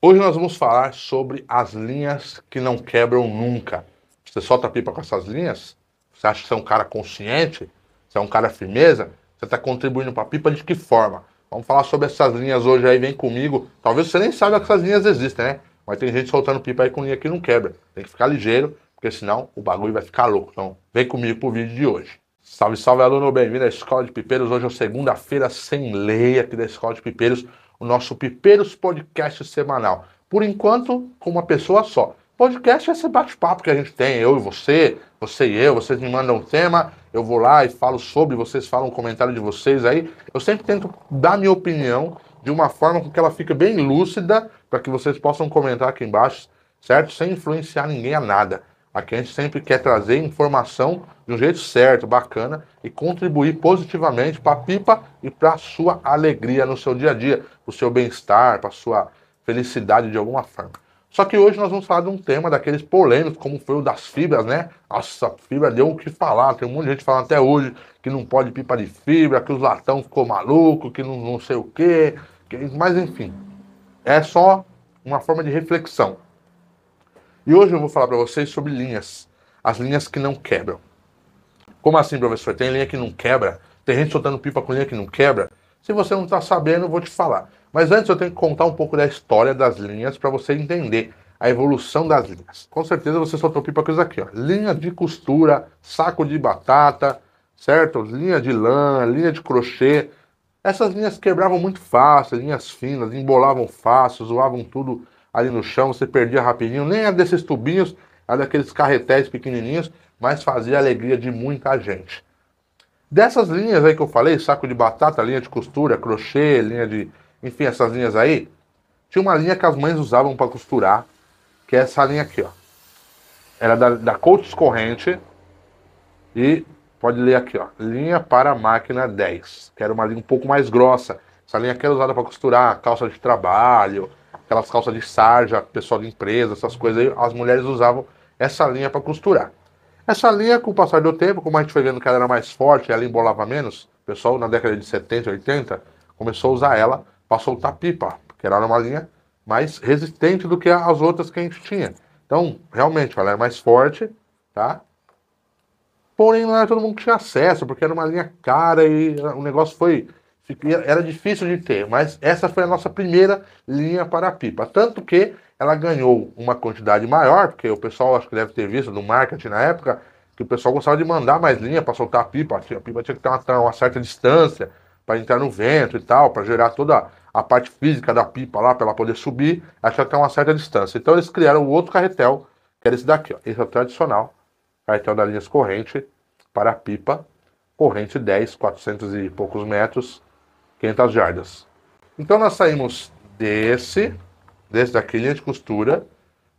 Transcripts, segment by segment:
Hoje nós vamos falar sobre as linhas que não quebram nunca. Você solta a pipa com essas linhas? Você acha que você é um cara consciente? Você é um cara firmeza? Você está contribuindo para a pipa de que forma? Vamos falar sobre essas linhas hoje aí, vem comigo. Talvez você nem saiba que essas linhas existem, né? Mas tem gente soltando pipa aí com linha que não quebra. Tem que ficar ligeiro, porque senão o bagulho vai ficar louco. Então, vem comigo pro vídeo de hoje. Salve, salve, aluno, bem-vindo à Escola de Pipeiros. Hoje é segunda-feira sem lei aqui da Escola de Pipeiros o nosso Pipeiros Podcast semanal. Por enquanto, com uma pessoa só. Podcast é esse bate-papo que a gente tem, eu e você, você e eu, vocês me mandam um tema, eu vou lá e falo sobre, vocês falam um comentário de vocês aí. Eu sempre tento dar minha opinião de uma forma com que ela fique bem lúcida, para que vocês possam comentar aqui embaixo, certo? Sem influenciar ninguém a nada. Aqui a gente sempre quer trazer informação de um jeito certo, bacana e contribuir positivamente para a pipa e para a sua alegria no seu dia a dia, para o seu bem-estar, para a sua felicidade de alguma forma. Só que hoje nós vamos falar de um tema daqueles polêmicos, como foi o das fibras, né? Nossa, fibra deu o que falar. Tem um monte de gente falando até hoje que não pode pipa de fibra, que os latão ficou maluco, que não, não sei o quê. Que... Mas enfim, é só uma forma de reflexão. E hoje eu vou falar para vocês sobre linhas, as linhas que não quebram. Como assim, professor? Tem linha que não quebra? Tem gente soltando pipa com linha que não quebra? Se você não está sabendo, eu vou te falar. Mas antes eu tenho que contar um pouco da história das linhas para você entender a evolução das linhas. Com certeza você soltou pipa com isso aqui, ó. Linha de costura, saco de batata, certo? Linha de lã, linha de crochê. Essas linhas quebravam muito fácil, linhas finas, embolavam fácil, zoavam tudo ali no chão, você perdia rapidinho, nem era desses tubinhos, era daqueles carretéis pequenininhos, mas fazia a alegria de muita gente. Dessas linhas aí que eu falei, saco de batata, linha de costura, crochê, linha de. Enfim, essas linhas aí. Tinha uma linha que as mães usavam para costurar, que é essa linha aqui, ó. Era da, da Coates Corrente. E pode ler aqui, ó. Linha para máquina 10. Que era uma linha um pouco mais grossa. Essa linha aqui era usada para costurar calça de trabalho, aquelas calças de sarja, pessoal de empresa, essas coisas aí, as mulheres usavam essa linha para costurar. Essa linha, com o passar do tempo, como a gente foi vendo que ela era mais forte, ela embolava menos, o pessoal na década de 70, 80, começou a usar ela para soltar pipa, porque era uma linha mais resistente do que as outras que a gente tinha. Então, realmente, ela era mais forte, tá? Porém, não era todo mundo que tinha acesso, porque era uma linha cara e o negócio foi era difícil de ter, mas essa foi a nossa primeira linha para a pipa. Tanto que ela ganhou uma quantidade maior, porque o pessoal acho que deve ter visto no marketing na época, que o pessoal gostava de mandar mais linha para soltar a pipa. A pipa tinha que estar uma, uma certa distância para entrar no vento e tal, para gerar toda a parte física da pipa lá, para ela poder subir, ela tinha que ter uma certa distância. Então eles criaram outro carretel, que era esse daqui, ó. esse é o tradicional, carretel da linha corrente para a pipa, corrente 10, 400 e poucos metros, 500 jardas. Então nós saímos desse, desse daqui, linha de costura,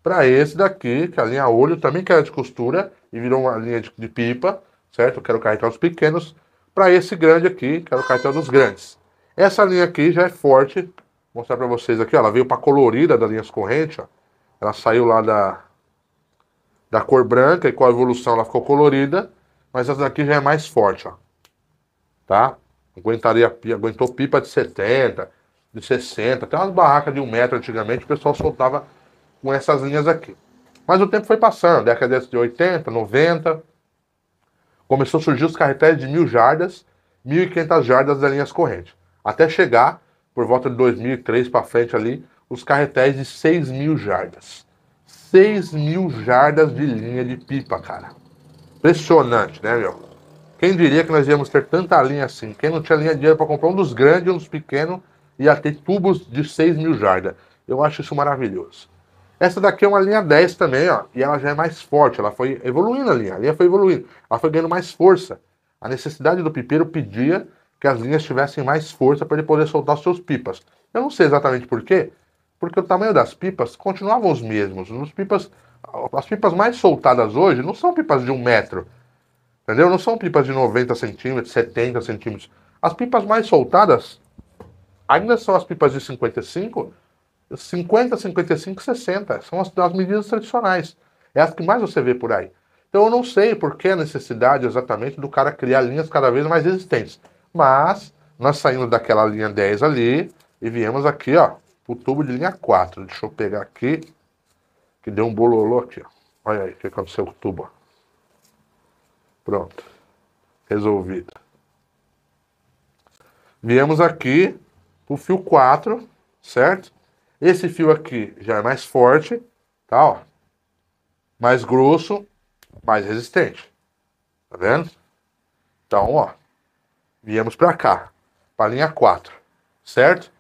para esse daqui, que é a linha olho, também que era de costura, e virou uma linha de, de pipa, certo? quero carregar os pequenos, para esse grande aqui, que era o cartel dos grandes. Essa linha aqui já é forte, vou mostrar para vocês aqui, ó, ela veio para colorida da linhas corrente, ó. ela saiu lá da, da cor branca, e com a evolução ela ficou colorida, mas essa daqui já é mais forte, ó. tá? Aguentaria, aguentou pipa de 70, de 60, até umas barracas de um metro antigamente, o pessoal soltava com essas linhas aqui. Mas o tempo foi passando, década de 80, 90, começou a surgir os carretéis de mil jardas, 1.500 jardas das linhas correntes. Até chegar, por volta de 2003 para frente ali, os carretéis de 6 mil jardas. 6 mil jardas de linha de pipa, cara. Impressionante, né, meu? Quem diria que nós íamos ter tanta linha assim? Quem não tinha linha de dinheiro para comprar um dos grandes, um dos pequenos, ia ter tubos de 6 mil jardas. Eu acho isso maravilhoso. Essa daqui é uma linha 10 também, ó, e ela já é mais forte, ela foi evoluindo a linha, a linha foi evoluindo, ela foi ganhando mais força. A necessidade do pipeiro pedia que as linhas tivessem mais força para ele poder soltar os seus pipas. Eu não sei exatamente porquê, porque o tamanho das pipas continuavam os mesmos. Os pipas, as pipas mais soltadas hoje não são pipas de um metro, Entendeu? Não são pipas de 90 centímetros, 70 centímetros. As pipas mais soltadas ainda são as pipas de 55, 50, 55, 60. São as, as medidas tradicionais. É as que mais você vê por aí. Então eu não sei por que a necessidade exatamente do cara criar linhas cada vez mais resistentes. Mas nós saímos daquela linha 10 ali e viemos aqui, ó, o tubo de linha 4. Deixa eu pegar aqui, que deu um bololô aqui, ó. Olha aí o que aconteceu com o tubo, ó. Pronto. Resolvido. Viemos aqui o fio 4, certo? Esse fio aqui já é mais forte, tá? Ó. Mais grosso, mais resistente. Tá vendo? Então, ó. Viemos para cá, para a linha 4, certo?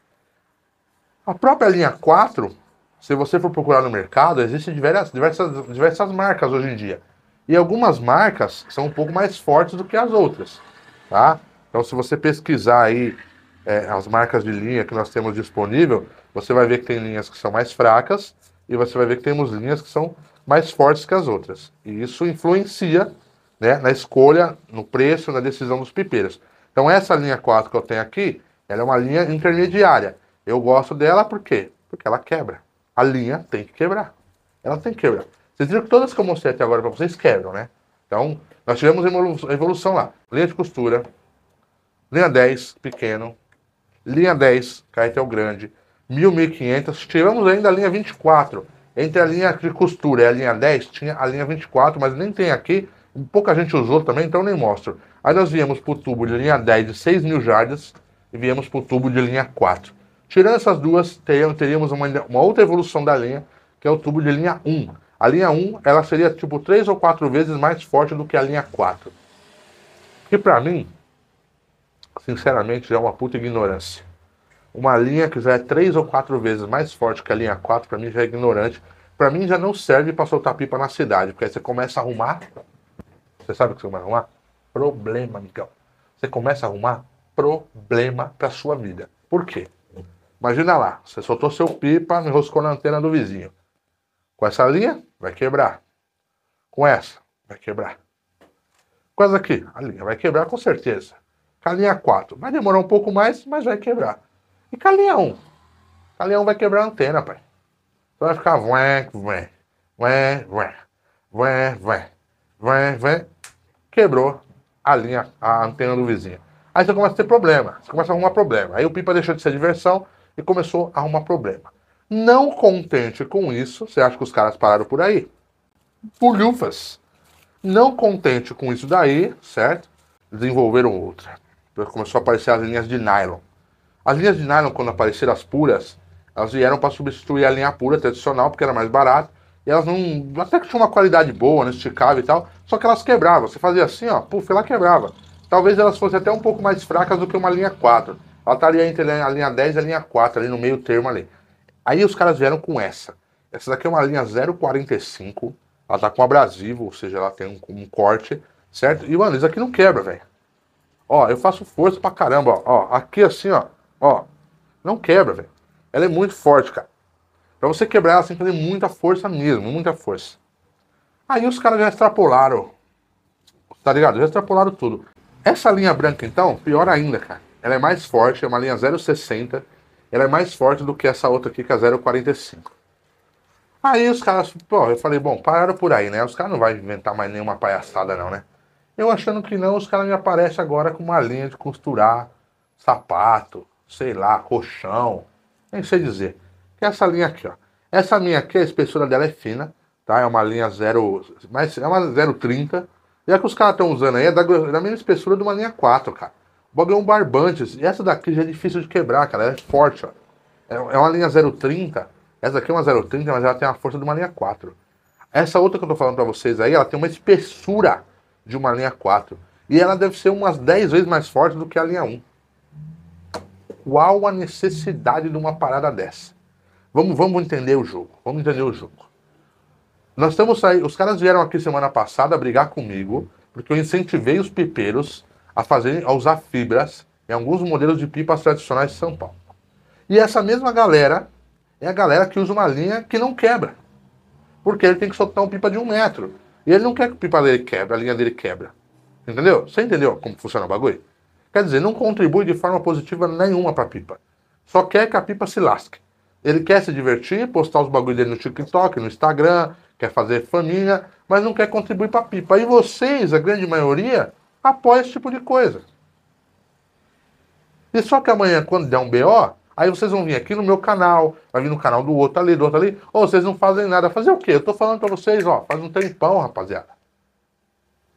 A própria linha 4, se você for procurar no mercado, existem diversas, diversas, diversas marcas hoje em dia. E algumas marcas são um pouco mais fortes do que as outras, tá? Então, se você pesquisar aí é, as marcas de linha que nós temos disponível, você vai ver que tem linhas que são mais fracas e você vai ver que temos linhas que são mais fortes que as outras. E isso influencia né, na escolha, no preço, na decisão dos pipeiros. Então, essa linha 4 que eu tenho aqui, ela é uma linha intermediária. Eu gosto dela por quê? Porque ela quebra. A linha tem que quebrar. Ela tem que quebrar. Vocês viram que todas que eu mostrei até agora para vocês quebram, né? Então, nós tivemos a evolução lá. Linha de costura, linha 10, pequeno, linha 10, caetel grande, 1.500. Tivemos ainda a linha 24. Entre a linha de costura e a linha 10, tinha a linha 24, mas nem tem aqui. Pouca gente usou também, então nem mostro. Aí nós viemos para o tubo de linha 10 de 6 mil jardas e viemos para o tubo de linha 4. Tirando essas duas, teríamos, teríamos uma, uma outra evolução da linha, que é o tubo de linha 1 a linha 1, ela seria tipo três ou quatro vezes mais forte do que a linha 4. Que para mim, sinceramente, já é uma puta ignorância. Uma linha que já é três ou quatro vezes mais forte que a linha 4, para mim já é ignorante. Para mim já não serve para soltar pipa na cidade, porque aí você começa a arrumar. Você sabe o que você vai arrumar? Problema, amigão. Você começa a arrumar problema para sua vida. Por quê? Imagina lá, você soltou seu pipa, enroscou na antena do vizinho. Com essa linha, vai quebrar. Com essa, vai quebrar. Com essa aqui, a linha vai quebrar com certeza. Com a linha 4, vai demorar um pouco mais, mas vai quebrar. E com a linha 1? Com a linha 1 vai quebrar a antena, pai. Então vai ficar vem, vem, vem, vem, vem, vem, vem, vem. Quebrou a linha, a antena do vizinho. Aí você começa a ter problema, você começa a arrumar problema. Aí o pipa deixou de ser diversão e começou a arrumar problema. Não contente com isso, você acha que os caras pararam por aí? Bulhufas. Não contente com isso daí, certo? Desenvolveram outra. Começou a aparecer as linhas de nylon. As linhas de nylon, quando apareceram as puras, elas vieram para substituir a linha pura tradicional, porque era mais barato. E elas não. Até que tinha uma qualidade boa, não né, esticava e tal. Só que elas quebravam. Você fazia assim, ó, puf, ela quebrava. Talvez elas fossem até um pouco mais fracas do que uma linha 4. Ela estaria entre a linha 10 e a linha 4, ali no meio termo ali. Aí os caras vieram com essa. Essa daqui é uma linha 045. Ela tá com abrasivo, ou seja, ela tem um, um corte, certo? E, mano, isso aqui não quebra, velho. Ó, eu faço força pra caramba, ó. ó aqui assim, ó. Ó. Não quebra, velho. Ela é muito forte, cara. Pra você quebrar ela, você tem que fazer muita força mesmo, muita força. Aí os caras já extrapolaram. Tá ligado? Já extrapolaram tudo. Essa linha branca, então, pior ainda, cara. Ela é mais forte, é uma linha 060 ela é mais forte do que essa outra aqui, que é 0,45. Aí os caras, pô, eu falei, bom, pararam por aí, né? Os caras não vão inventar mais nenhuma palhaçada, não, né? Eu achando que não, os caras me aparecem agora com uma linha de costurar sapato, sei lá, colchão, nem sei dizer. Que é essa linha aqui, ó. Essa minha aqui, a espessura dela é fina, tá? É uma linha 0, mas é uma 0,30. E a que os caras estão usando aí é da, é da mesma espessura de uma linha 4, cara. O bagulho é um barbante. Assim. Essa daqui já é difícil de quebrar, cara. Ela é forte, ó. É, é uma linha 030. Essa aqui é uma 030, mas ela tem a força de uma linha 4. Essa outra que eu tô falando para vocês aí, ela tem uma espessura de uma linha 4. E ela deve ser umas 10 vezes mais forte do que a linha 1. Qual a necessidade de uma parada dessa? Vamos, vamos entender o jogo. Vamos entender o jogo. Nós estamos aí. Os caras vieram aqui semana passada brigar comigo, porque eu incentivei os pipeiros a fazer, a usar fibras em alguns modelos de pipas tradicionais de São Paulo. E essa mesma galera é a galera que usa uma linha que não quebra. Porque ele tem que soltar uma pipa de um metro. E ele não quer que a pipa dele quebre, a linha dele quebra. Entendeu? Você entendeu como funciona o bagulho? Quer dizer, não contribui de forma positiva nenhuma para a pipa. Só quer que a pipa se lasque. Ele quer se divertir, postar os bagulhos dele no TikTok, no Instagram, quer fazer família, mas não quer contribuir para a pipa. E vocês, a grande maioria, apoia esse tipo de coisa. E só que amanhã, quando der um BO, aí vocês vão vir aqui no meu canal, vai vir no canal do outro ali, do outro ali. ou vocês não fazem nada. Fazer o quê? Eu tô falando pra vocês, ó, faz um tempão, rapaziada.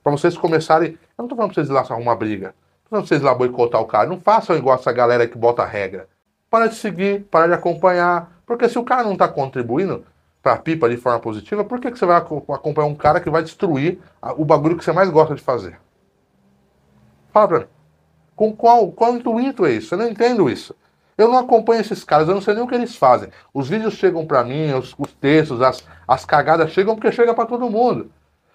Pra vocês começarem. Eu não tô falando pra vocês ir lá só arrumar briga. Não tô falando pra vocês ir lá boicotar o cara. Não façam igual essa galera que bota regra. Para de seguir, para de acompanhar. Porque se o cara não tá contribuindo pra pipa de forma positiva, por que, que você vai acompanhar um cara que vai destruir o bagulho que você mais gosta de fazer? Fala Bruno. mim. Com qual, qual intuito é isso? Eu não entendo isso. Eu não acompanho esses caras, eu não sei nem o que eles fazem. Os vídeos chegam para mim, os, os, textos, as, as cagadas chegam porque chega para todo mundo.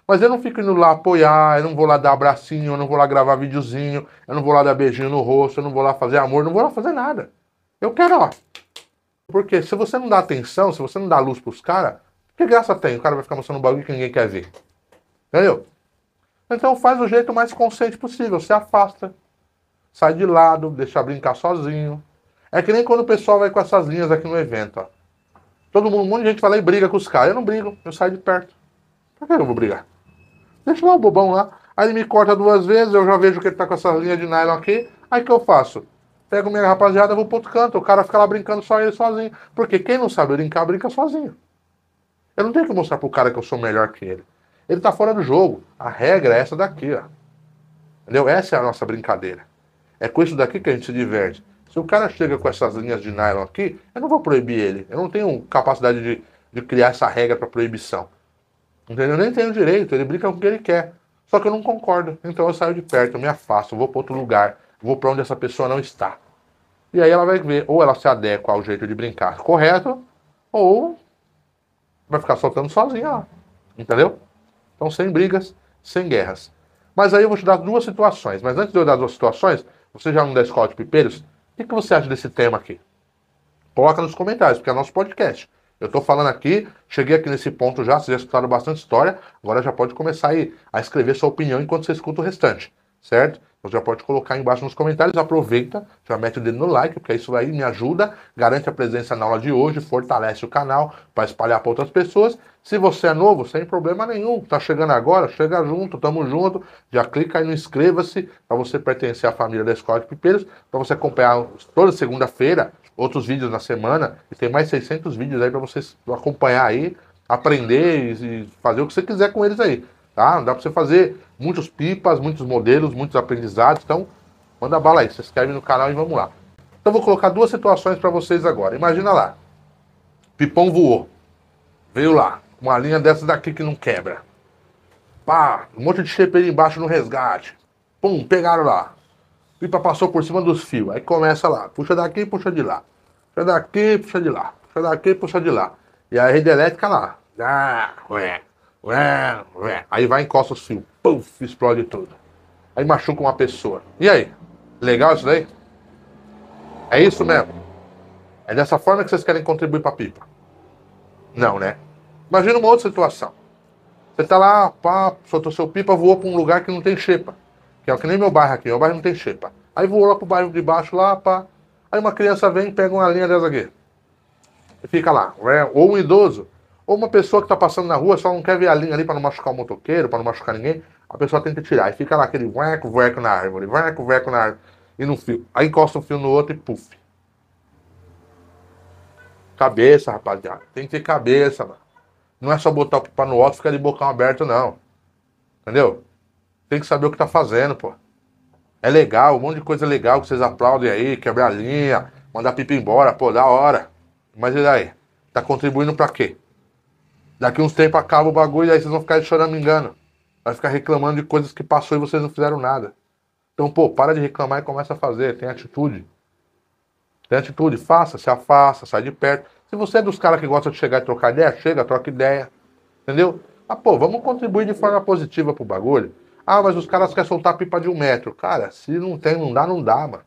Mas eu não fico indo lá apoiar, eu não vou lá dar abracinho, eu não vou lá gravar videozinho, eu não vou lá dar beijinho no rosto, eu não vou lá fazer amor, não vou lá fazer nada. Eu quero, ó. Porque se você não dá atenção, se você não dá luz pros caras, que graça tem? O cara vai ficar mostrando um bagulho que ninguém quer ver. Entendeu? Então faz do jeito mais consciente possível, se afasta, sai de lado, deixa brincar sozinho. É que nem quando o pessoal vai com essas linhas aqui no evento, ó. Todo mundo, um monte de gente fala e briga com os caras. Eu não brigo, eu saio de perto. Pra que eu vou brigar? Deixa lá o bobão lá. Aí ele me corta duas vezes, eu já vejo que ele tá com essa linha de nylon aqui. Aí o que eu faço? Pego minha rapaziada, vou pro outro canto. O cara fica lá brincando só ele sozinho. Porque quem não sabe brincar, brinca sozinho. Eu não tenho que mostrar pro cara que eu sou melhor que ele. Ele tá fora do jogo. A regra é essa daqui, ó. Entendeu? Essa é a nossa brincadeira. É com isso daqui que a gente se diverte. Se o cara chega com essas linhas de nylon aqui, eu não vou proibir ele. Eu não tenho capacidade de, de criar essa regra para proibição. Entendeu? Eu nem tenho direito. Ele brinca com o que ele quer. Só que eu não concordo. Então eu saio de perto, eu me afasto, eu vou para outro lugar, vou para onde essa pessoa não está. E aí ela vai ver, ou ela se adequa ao jeito de brincar correto, ou vai ficar soltando sozinha lá. Entendeu? Então, sem brigas, sem guerras. Mas aí eu vou te dar duas situações. Mas antes de eu dar duas situações, você já não da escola de pipeiros, o que, você acha desse tema aqui? Coloca nos comentários, porque é nosso podcast. Eu estou falando aqui, cheguei aqui nesse ponto já, vocês já escutaram bastante história, agora já pode começar aí a escrever sua opinião enquanto você escuta o restante, certo? Você já pode colocar embaixo nos comentários, aproveita, já mete o dedo no like, porque isso aí me ajuda, garante a presença na aula de hoje, fortalece o canal para espalhar para outras pessoas. Se você é novo, sem problema nenhum, está chegando agora, chega junto, tamo junto, já clica aí no inscreva-se para você pertencer à família da Escola de Pipeiros, para você acompanhar toda segunda-feira outros vídeos na semana, e tem mais 600 vídeos aí para você acompanhar aí, aprender e fazer o que você quiser com eles aí. Tá? Não dá para você fazer muitos pipas, muitos modelos, muitos aprendizados. Então, manda bala aí, se inscreve no canal e vamos lá. Então, vou colocar duas situações para vocês agora. Imagina lá: Pipão voou, veio lá, uma linha dessa daqui que não quebra. Pá, um monte de chepeiro embaixo no resgate. Pum, pegaram lá. Pipa passou por cima dos fios. Aí começa lá: puxa daqui, puxa de lá. Puxa daqui, puxa de lá. Puxa daqui, puxa de lá. E a rede elétrica lá. Ah, ué. Aí vai, encosta o fio. Puf, explode tudo. Aí machuca uma pessoa. E aí? Legal isso daí? É isso mesmo? É dessa forma que vocês querem contribuir para a pipa? Não, né? Imagina uma outra situação. Você tá lá, pá, soltou seu pipa, voou para um lugar que não tem xepa. Que é que nem meu bairro aqui, meu bairro não tem xepa. Aí voou lá pro bairro de baixo, lá, pá. Aí uma criança vem, pega uma linha dessa aqui. E fica lá. Ou um idoso ou uma pessoa que está passando na rua só não quer ver a linha ali para não machucar o motoqueiro, para não machucar ninguém, a pessoa tenta tirar. E fica lá aquele veco, veco na árvore, veco, veco na árvore. E no fio. Aí encosta um fio no outro e puf. Cabeça, rapaziada. Tem que ter cabeça, mano. Não é só botar o pipa no alto e ficar de bocão aberto, não. Entendeu? Tem que saber o que tá fazendo, pô. É legal, um monte de coisa legal que vocês aplaudem aí, quebrar a linha, mandar pipa embora, pô, da hora. Mas e daí? Tá contribuindo para quê? Daqui uns tempos acaba o bagulho e aí vocês vão ficar chorando me engano. Vai ficar reclamando de coisas que passou e vocês não fizeram nada. Então, pô, para de reclamar e começa a fazer. Tem atitude. Tem atitude. Faça, se afasta, sai de perto. Se você é dos caras que gosta de chegar e trocar ideia, chega, troca ideia. Entendeu? Ah, pô, vamos contribuir de forma positiva pro bagulho. Ah, mas os caras querem soltar pipa de um metro. Cara, se não tem, não dá, não dá, mano.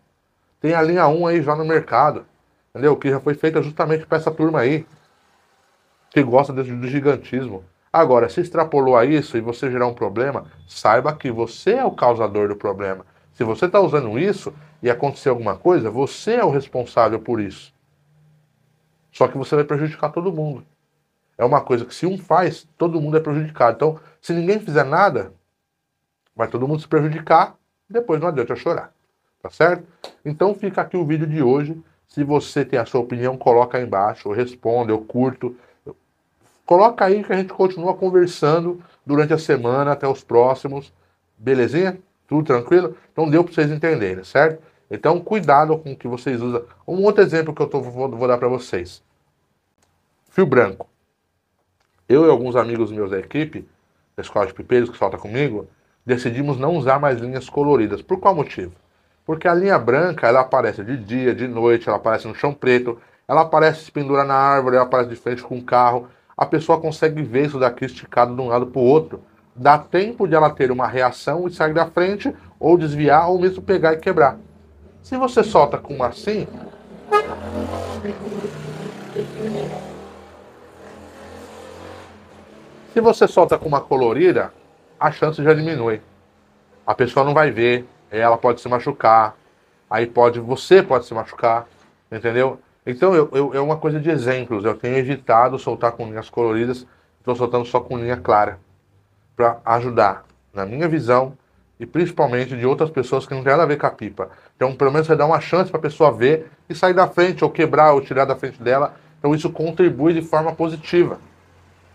Tem a linha 1 aí já no mercado. Entendeu? Que já foi feita justamente pra essa turma aí que gostam do tipo gigantismo. Agora, se extrapolou a isso e você gerar um problema, saiba que você é o causador do problema. Se você está usando isso e acontecer alguma coisa, você é o responsável por isso. Só que você vai prejudicar todo mundo. É uma coisa que se um faz, todo mundo é prejudicado. Então, se ninguém fizer nada, vai todo mundo se prejudicar e depois não adianta chorar. Tá certo? Então fica aqui o vídeo de hoje. Se você tem a sua opinião, coloca aí embaixo, eu respondo, eu curto. Coloca aí que a gente continua conversando durante a semana, até os próximos. Belezinha? Tudo tranquilo? Então deu para vocês entenderem, certo? Então cuidado com o que vocês usam. Um outro exemplo que eu tô, vou, vou dar para vocês. Fio branco. Eu e alguns amigos meus da equipe, da escola de pipeiros que solta comigo, decidimos não usar mais linhas coloridas. Por qual motivo? Porque a linha branca, ela aparece de dia, de noite, ela aparece no chão preto, ela aparece se pendura na árvore, ela aparece de frente com o um carro a pessoa consegue ver isso daqui esticado de um lado para o outro. Dá tempo de ela ter uma reação e sair da frente, ou desviar, ou mesmo pegar e quebrar. Se você solta com uma assim. Se você solta com uma colorida, a chance já diminui. A pessoa não vai ver, ela pode se machucar, aí pode você pode se machucar, entendeu? Então eu, eu, é uma coisa de exemplos. Eu tenho evitado soltar com linhas coloridas, estou soltando só com linha clara para ajudar na minha visão e principalmente de outras pessoas que não tem nada a ver com a pipa. Então pelo menos vai dar uma chance para a pessoa ver e sair da frente ou quebrar ou tirar da frente dela. Então isso contribui de forma positiva.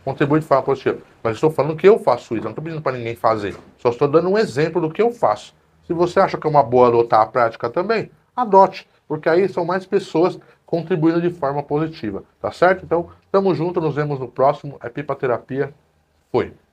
Contribui de forma positiva. Mas estou falando que eu faço isso, não estou pedindo para ninguém fazer. Só estou dando um exemplo do que eu faço. Se você acha que é uma boa adotar a prática também, adote, porque aí são mais pessoas contribuindo de forma positiva. Tá certo? Então, tamo junto, nos vemos no próximo. É Pipa Terapia. Foi.